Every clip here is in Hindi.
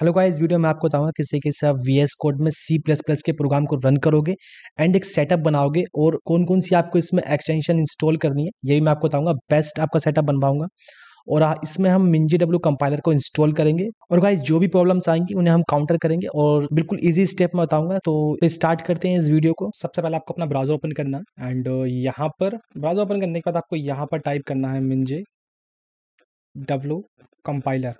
हेलो गाइस वीडियो में आपको बताऊंगा किस तरीके से आप वी एस कोड में सी प्लस प्लस के प्रोग्राम को रन करोगे एंड एक सेटअप बनाओगे और कौन कौन सी आपको इसमें एक्सटेंशन इंस्टॉल करनी है ये मैं आपको बताऊंगा बेस्ट आपका सेटअप बनवाऊंगा और इसमें हम मिंजी डब्ल्यू कंपाइलर को इंस्टॉल करेंगे और गाइस जो भी प्रॉब्लम्स आएंगी उन्हें हम काउंटर करेंगे और बिल्कुल इजी स्टेप में बताऊंगा तो स्टार्ट करते हैं इस वीडियो को सबसे पहले आपको अपना ब्राउजर ओपन करना एंड यहाँ पर ब्राउजर ओपन करने के बाद आपको यहाँ पर टाइप करना है मिंजे डब्ल्यू कंपाइलर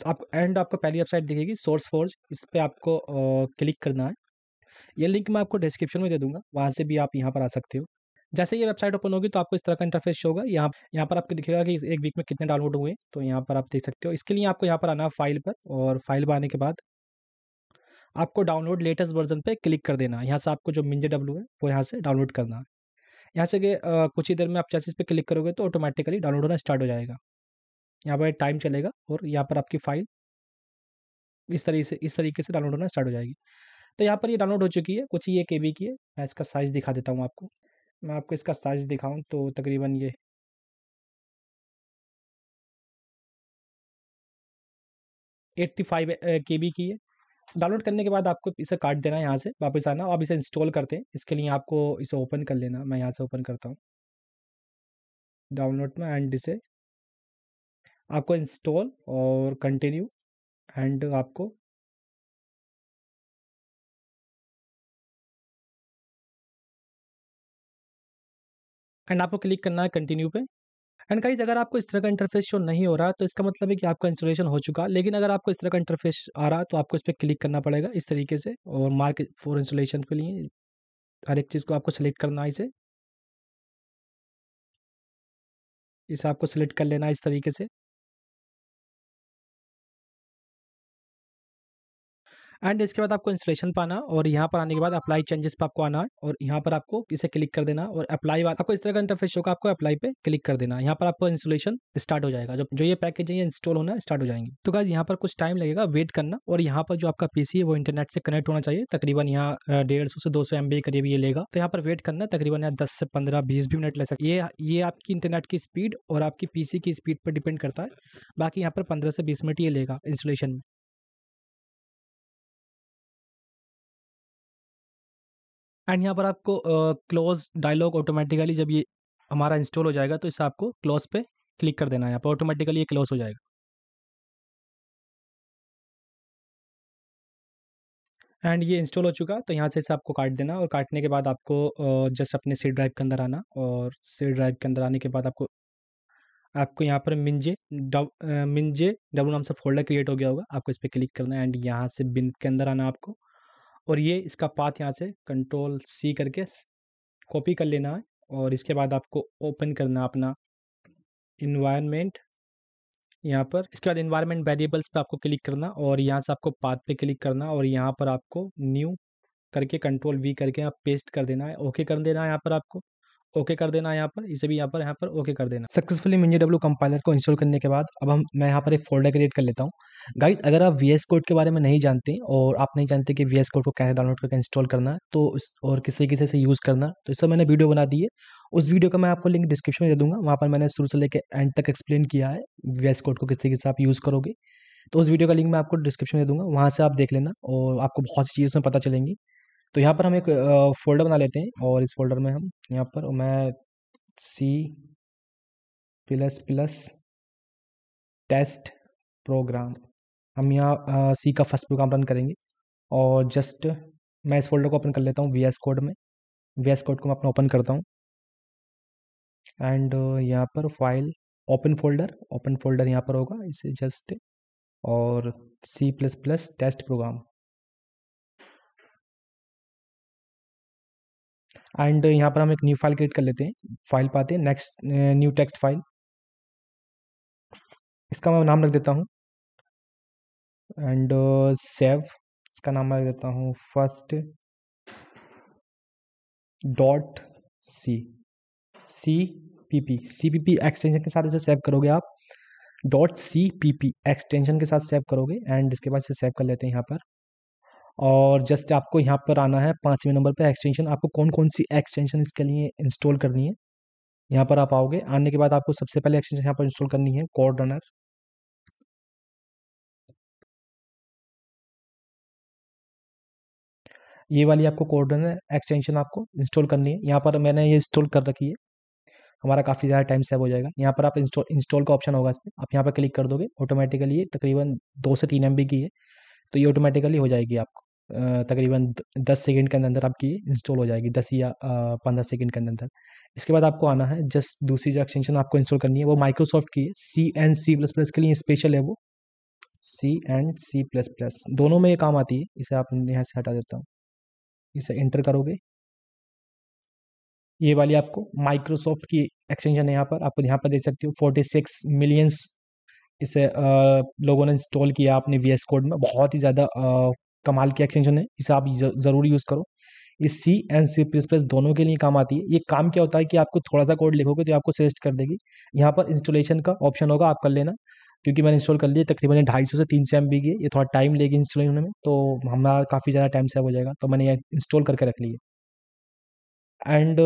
तो आप एंड आपको पहली वेबसाइट दिखेगी सोर्स फोर्ज इस पर आपको क्लिक करना है ये लिंक मैं आपको डिस्क्रिप्शन में दे दूंगा वहाँ से भी आप यहाँ पर आ सकते हो जैसे ये वेबसाइट ओपन होगी तो आपको इस तरह का इंटरफेस होगा यहाँ यहाँ पर आपको दिखेगा कि एक वीक में कितने डाउनलोड हुए तो यहाँ पर आप देख सकते हो इसके लिए आपको यहाँ पर आना फाइल पर और फाइल पर आने के बाद आपको डाउनलोड लेटेस्ट वर्जन पे क्लिक कर देना यहाँ से आपको जो मिंजे डब्लू है वो यहाँ से डाउनलोड करना है यहाँ से कुछ ही देर में आप जैसे इस पर क्लिक करोगे तो ऑटोमेटिकली डाउनलोड होना स्टार्ट हो जाएगा यहाँ पर टाइम चलेगा और यहाँ पर आपकी फाइल इस तरीके से इस तरीके से डाउनलोड होना स्टार्ट हो जाएगी तो यहाँ पर ये डाउनलोड हो चुकी है कुछ ये के बी की है मैं इसका साइज़ दिखा देता हूँ आपको मैं आपको इसका साइज़ दिखाऊँ तो तकरीबन ये एट्टी फाइव के बी की है डाउनलोड करने के बाद आपको इसे काट देना है यहाँ से वापस आना आप इसे इंस्टॉल करते हैं इसके लिए आपको इसे ओपन कर लेना मैं यहाँ से ओपन करता हूँ डाउनलोड में एंड इसे आपको इंस्टॉल और कंटिन्यू एंड आपको एंड आपको क्लिक करना है कंटिन्यू पे एंड कई अगर आपको इस तरह का इंटरफेस शो नहीं हो रहा तो इसका मतलब है कि आपका इंस्टॉलेशन हो चुका लेकिन अगर आपको इस तरह का इंटरफेस आ रहा तो आपको इस पर क्लिक करना पड़ेगा इस तरीके से और मार्क फॉर इंस्टॉलेशन के लिए हर एक चीज़ को आपको सेलेक्ट करना है इसे इसे आपको सेलेक्ट कर लेना है इस तरीके से एंड इसके बाद आपको इंस्टॉलेशन पाना और यहाँ पर आने के बाद अप्लाई चेंजेस पर आपको आना और यहाँ पर आपको इसे क्लिक कर देना और अप्लाई बाद आपको इस तरह का इंटरफेस होगा आपको अप्लाई पे क्लिक कर देना यहाँ पर आपको इंस्टॉलेशन स्टार्ट हो जाएगा जब जो ये पैकेज है इंस्टॉल होना स्टार्ट हो जाएंगे तो गाइज यहाँ पर कुछ टाइम लगेगा वेट करना और यहाँ पर जो आपका पीसी है वो इंटरनेट से कनेक्ट होना चाहिए तकरीबन यहाँ डेढ़ सौ से दो सौ एमबी करीब ये लेगा तो यहाँ पर वेट करना तकरीबन यहाँ दस से पंद्रह बीस भी मिनट ले सकते ये ये आपकी इंटरनेट की स्पीड और आपकी पीसी की स्पीड पर डिपेंड करता है बाकी यहाँ पर पंद्रह से बीस मिनट ये लेगा इंस्टॉलेशन में एंड यहाँ पर आपको क्लोज डायलॉग ऑटोमेटिकली जब ये हमारा इंस्टॉल हो जाएगा तो इसे आपको क्लोज पे क्लिक कर देना है यहाँ पर ऑटोमेटिकली ये क्लोज हो जाएगा एंड ये इंस्टॉल हो चुका तो यहाँ से इसे आपको काट देना और काटने के बाद आपको जस्ट अपने सी ड्राइव के अंदर आना और सी ड्राइव के अंदर आने के बाद आपको आपको यहाँ पर मिंजे डब मिंजे डब्लू नाम से फोल्डर क्रिएट हो गया होगा आपको इस पर क्लिक करना है एंड यहाँ से बिन के अंदर आना आपको और ये इसका पाथ यहाँ से कंट्रोल सी करके कॉपी कर लेना है और इसके बाद आपको ओपन करना अपना इन्वायरमेंट यहाँ पर इसके बाद इन्वायरमेंट वेरिएबल्स पे आपको क्लिक करना और यहाँ से आपको पाथ पे क्लिक करना और यहाँ पर आपको न्यू करके कंट्रोल वी करके आप पेस्ट कर देना है ओके कर देना है यहाँ पर आपको ओके कर देना है यहाँ पर इसे भी यहाँ पर यहाँ पर ओके कर देना सक्सेसफुली मिनी डब्ल्यू कंपाइलर को इंस्टॉल करने के बाद अब हम मैं यहाँ पर एक फोल्डर क्रिएट कर लेता हूँ गाइज अगर आप वी एस कोड के बारे में नहीं जानते और आप नहीं जानते कि वी एस कोड को कैसे डाउनलोड करके इंस्टॉल करना है तो उस और किस तरीके से, यूज़ करना तो इस पर मैंने वीडियो बना दी है उस वीडियो का मैं आपको लिंक डिस्क्रिप्शन में दे दूँगा वहाँ पर मैंने शुरू से लेकर एंड तक एक्सप्लेन किया है वी एस कोड को किस तरीके से आप यूज़ करोगे तो उस वीडियो का लिंक मैं आपको डिस्क्रिप्शन दे दूंगा वहाँ से आप देख लेना और आपको बहुत सी चीज़ें पता चलेंगी तो यहाँ पर हम एक फोल्डर बना लेते हैं और इस फोल्डर में हम यहाँ पर मैं C plus plus test program हम यहाँ सी का फर्स्ट प्रोग्राम रन करेंगे और जस्ट मैं इस फोल्डर को ओपन कर लेता हूँ वी एस कोड में वी एस कोड को मैं अपना ओपन करता हूँ एंड यहाँ पर file open folder open folder यहाँ पर होगा इसे जस्ट और C plus plus test program and यहाँ पर हम एक न्यू फाइल क्रिएट कर लेते हैं फाइल पाते हैं नेक्स्ट न्यू टेक्स्ट फाइल इसका मैं नाम रख देता हूँ एंड सेव uh, इसका नाम मैं देता हूँ first dot C C P P C P P extension के साथ इसे सेव करोगे आप dot C P P extension के साथ सेव करोगे एंड इसके बाद इसे सेव कर लेते हैं यहाँ पर और जस्ट आपको यहाँ पर आना है पाँचवें नंबर पर एक्सटेंशन आपको कौन कौन सी एक्सटेंशन इसके लिए इंस्टॉल करनी है यहाँ पर आप आओगे आने के बाद आपको सबसे पहले एक्सटेंशन यहाँ पर इंस्टॉल करनी है कोड रनर ये वाली आपको है एक्सटेंशन आपको इंस्टॉल करनी है यहाँ पर मैंने ये इंस्टॉल कर रखी है हमारा काफ़ी ज़्यादा टाइम सेव हो जाएगा यहाँ पर आप इंस्टॉल इंस्टॉल का ऑप्शन होगा इस पर आप यहाँ पर क्लिक कर दोगे ऑटोमेटिकली तकरीबन दो से तीन एम की है तो ये ऑटोमेटिकली हो जाएगी आपको तकरीबन दस सेकेंड के अंदर आपकी इंस्टॉल हो जाएगी दस या पंद्रह सेकेंड के अंदर इसके बाद आपको आना है जस्ट दूसरी जो एक्सटेंशन आपको इंस्टॉल करनी है वो माइक्रोसॉफ्ट की है C and C plus plus के लिए स्पेशल है वो C and C plus plus दोनों में ये काम आती है इसे आप यहाँ से हटा देता हूँ इसे एंटर करोगे ये वाली आपको माइक्रोसॉफ्ट की एक्सटेंशन है यहाँ पर आपको यहाँ पर देख सकते हो फोर्टी सिक्स मिलियंस इसे लोगों ने इंस्टॉल किया आपने वी कोड में बहुत ही ज़्यादा कमाल की एक्सटेंशन है इसे आप ज़रूर यूज़ करो ये C and C plus plus दोनों के लिए काम आती है ये काम क्या होता है कि आपको थोड़ा सा कोड लिखोगे तो आपको सजेस्ट कर देगी यहाँ पर इंस्टॉलेशन का ऑप्शन होगा आप कर लेना क्योंकि मैंने इंस्टॉल कर लिया तकरीबन ढाई सौ से तीन सौ एम बी की ये थोड़ा टाइम लेगी इंस्टॉल होने में तो हमारा काफ़ी ज़्यादा टाइम सेव हो जाएगा तो मैंने ये इंस्टॉल करके रख लिया एंड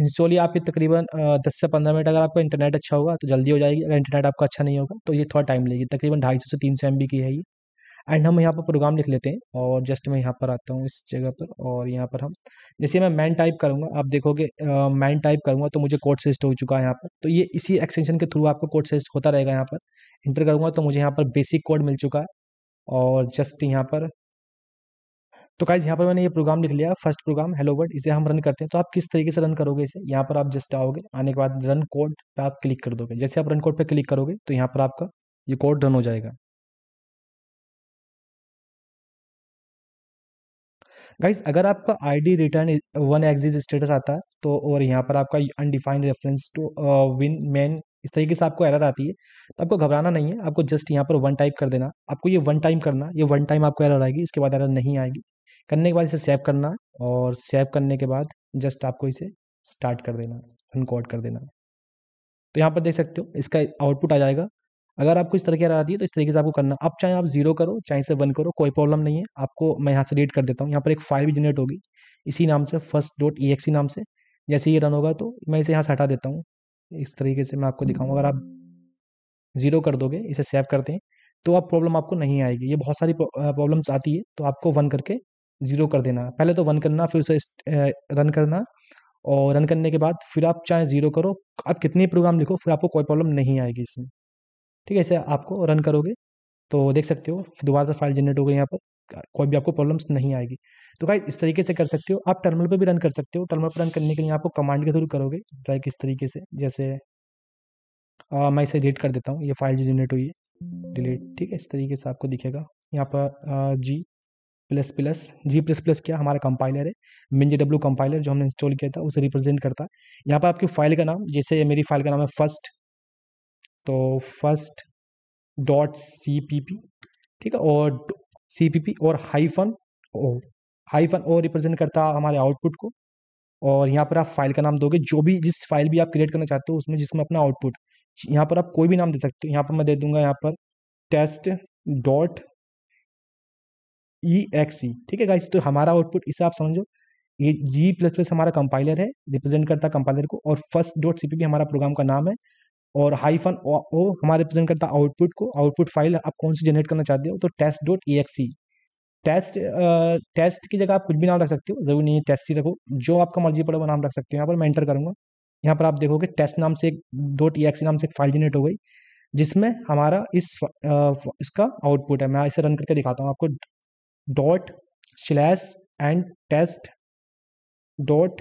इंस्टॉल ये तकरीबन दस से पंद्रह मिनट अगर आपका इंटरनेट अच्छा होगा तो जल्दी हो जाएगी अगर इंटरनेट आपका अच्छा नहीं होगा तो ये थोड़ा टाइम लेगी तकरीबन ढाई सौ से तीन सौ एम बी की है ये एंड हम यहाँ पर प्रोग्राम लिख लेते हैं और जस्ट मैं यहाँ पर आता हूँ इस जगह पर और यहाँ पर हम जैसे मैं मैन टाइप करूँगा आप देखोगे मैन टाइप करूँगा तो मुझे कोड सेस्ट हो चुका है यहाँ पर तो ये इसी एक्सटेंशन के थ्रू आपको कोड सेस्ट होता रहेगा यहाँ पर इंटर करूँगा तो मुझे यहाँ पर बेसिक कोड मिल चुका है और जस्ट यहाँ पर तो गाइज यहाँ पर मैंने ये प्रोग्राम लिख लिया फर्स्ट प्रोग्राम हेलो वर्ड इसे हम रन करते हैं तो आप किस तरीके से रन करोगे इसे यहाँ पर आप जस्ट आओगे आने के बाद रन कोड पर आप क्लिक कर दोगे जैसे आप रन कोड पर क्लिक करोगे तो यहाँ पर आपका ये कोड रन हो जाएगा गाइज अगर आपका I D return one exit status आता है तो और यहाँ पर आपका undefined reference to WinMain इस तरीके से आपको एरर आती है तो आपको घबराना नहीं है आपको जस्ट यहाँ पर वन टाइप कर देना आपको ये वन टाइम करना ये वन टाइम आपको एरर आएगी इसके बाद एरर नहीं आएगी करने के बाद इसे सेव करना है और सेव करने के बाद जस्ट आपको इसे स्टार्ट कर देना है अनकोड कर देना है तो यहाँ पर देख सकते हो इसका आउटपुट आ जाएगा अगर आपको इस तरह की आती है तो इस तरीके से आपको करना अब चाहे आप जीरो करो चाहे से वन करो कोई प्रॉब्लम नहीं है आपको मैं यहाँ से डिलीट कर देता हूँ यहाँ पर एक फाइल भी जनरेट होगी इसी नाम से फर्स्ट डॉट ई एक्सी नाम से जैसे ये रन होगा तो मैं इसे यहाँ से हटा देता हूँ इस तरीके से मैं आपको दिखाऊँ अगर आप जीरो कर दोगे इसे सेव करते हैं तो अब प्रॉब्लम आपको नहीं आएगी ये बहुत सारी प्रॉब्लम्स आती है तो आपको वन करके जीरो कर देना पहले तो वन करना फिर उसे रन करना और रन करने के बाद फिर आप चाहे जीरो करो आप कितने प्रोग्राम लिखो फिर आपको कोई प्रॉब्लम नहीं आएगी इसमें ठीक है इसे आपको रन करोगे तो देख सकते हो दोबारा से फाइल जनरेट हो गई यहाँ पर कोई भी आपको प्रॉब्लम्स नहीं आएगी तो भाई इस तरीके से कर सकते हो आप टर्मिनल पर भी रन कर सकते हो टर्मिनल पर रन करने के लिए आपको कमांड के थ्रू करोगे लाइक इस तरीके से जैसे आ, मैं इसे डिलीट कर देता हूँ ये फाइल जो जनरेट हुई है डिलीट ठीक है इस तरीके से आपको दिखेगा यहाँ पर G plus plus G plus plus क्या हमारा कंपाइलर है मिन जी डब्ल्यू कंपाइलर जो हमने इंस्टॉल किया था उसे रिप्रेजेंट करता है यहाँ पर आपकी फाइल का नाम जैसे मेरी फाइल का नाम है फर्स्ट तो first dot C P P ठीक है और सी पी पी और hyphen O hyphen O represent करता हमारे आउटपुट को और यहाँ पर आप फाइल का नाम दोगे जो भी जिस फाइल भी आप क्रिएट करना चाहते हो उसमें जिसमें अपना आउटपुट यहाँ पर आप कोई भी नाम दे सकते हो यहाँ पर मैं दे दूंगा यहाँ पर टेस्ट डॉट ई एक्स ठीक है गाइस तो हमारा आउटपुट इसे आप समझो ये जी प्लस प्लस हमारा कंपाइलर है रिप्रेजेंट करता है कंपाइलर को और फर्स्ट डॉट पी हमारा प्रोग्राम का नाम है और हाईफन ओ, ओ हमारे रिप्रेजेंट करता है आउटपुट को आउटपुट फाइल आप कौन सी जनरेट करना चाहते हो तो test dot E exe test test की जगह आप कुछ भी नाम रख सकते हो जरूरी नहीं है टेस्ट ही रखो जो आपका मर्जी पड़े वो नाम रख सकते हो यहाँ पर मैं एंटर करूँगा यहाँ पर आप देखोगे टेस्ट नाम से एक डॉट ई नाम से एक फाइल जनरेट हो गई जिसमें हमारा इस आ, इसका आउटपुट है मैं इसे रन करके दिखाता हूँ आपको dot slash and test dot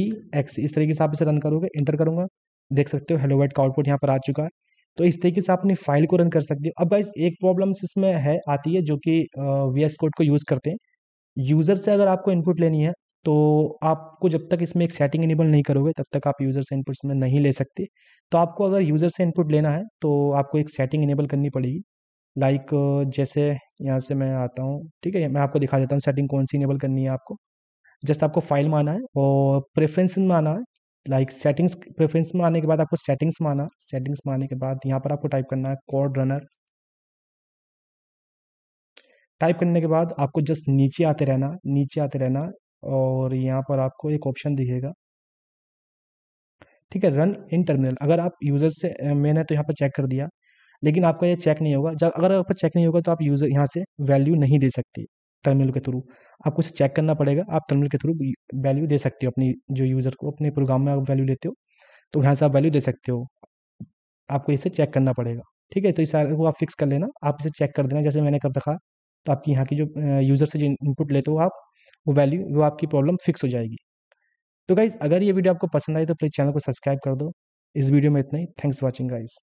E X इस तरीके से आप इसे रन करोगे इंटर करूंगा देख सकते हो हेलो वर्ड का आउटपुट यहाँ पर आ चुका है तो इस तरीके से आप अपनी फाइल को रन कर सकते हो अब गाइज एक प्रॉब्लम इसमें है आती है जो कि वी एस कोड को यूज़ करते हैं यूज़र से अगर आपको इनपुट लेनी है तो आपको जब तक इसमें एक सेटिंग इनेबल नहीं करोगे तब तक आप यूज़र से इनपुट इसमें नहीं ले सकते तो आपको अगर यूज़र से इनपुट लेना है तो आपको एक सेटिंग इनेबल करनी पड़ेगी लाइक like, जैसे यहाँ से मैं आता हूँ ठीक है मैं आपको दिखा देता हूँ सेटिंग कौन सी इनेबल करनी है आपको जस्ट आपको फाइल में आना है और प्रेफरेंस में आना है लाइक सेटिंग्स प्रेफरेंस में आने के बाद आपको सेटिंग्स में आना सेटिंग्स में आने के बाद यहाँ पर आपको टाइप करना है कॉड रनर टाइप करने के बाद आपको जस्ट नीचे आते रहना नीचे आते रहना और यहाँ पर आपको एक ऑप्शन दिखेगा ठीक है रन इन टर्मिनल अगर आप यूज़र से मैंने तो यहाँ पर चेक कर दिया लेकिन आपका ये चेक नहीं होगा जब अगर आपका चेक नहीं होगा तो आप यूज़र यहाँ से वैल्यू नहीं दे सकते टर्मिनल के थ्रू आपको इसे चेक करना पड़ेगा आप टर्मिनल के थ्रू वैल्यू दे सकते हो अपनी जो यूज़र को अपने प्रोग्राम में आप वैल्यू लेते हो तो यहाँ से आप वैल्यू दे सकते हो आपको इसे चेक करना पड़ेगा ठीक है तो इस सारे को आप फिक्स कर लेना आप इसे चेक कर देना जैसे मैंने कब रखा तो आपकी यहाँ की जो यूज़र से जो इनपुट लेते हो आप वो वैल्यू वो आपकी प्रॉब्लम फिक्स हो जाएगी तो गाइज़ अगर ये वीडियो आपको पसंद आई तो प्लीज़ चैनल को सब्सक्राइब कर दो इस वीडियो में इतना ही थैंक्स वॉचिंग गाइज़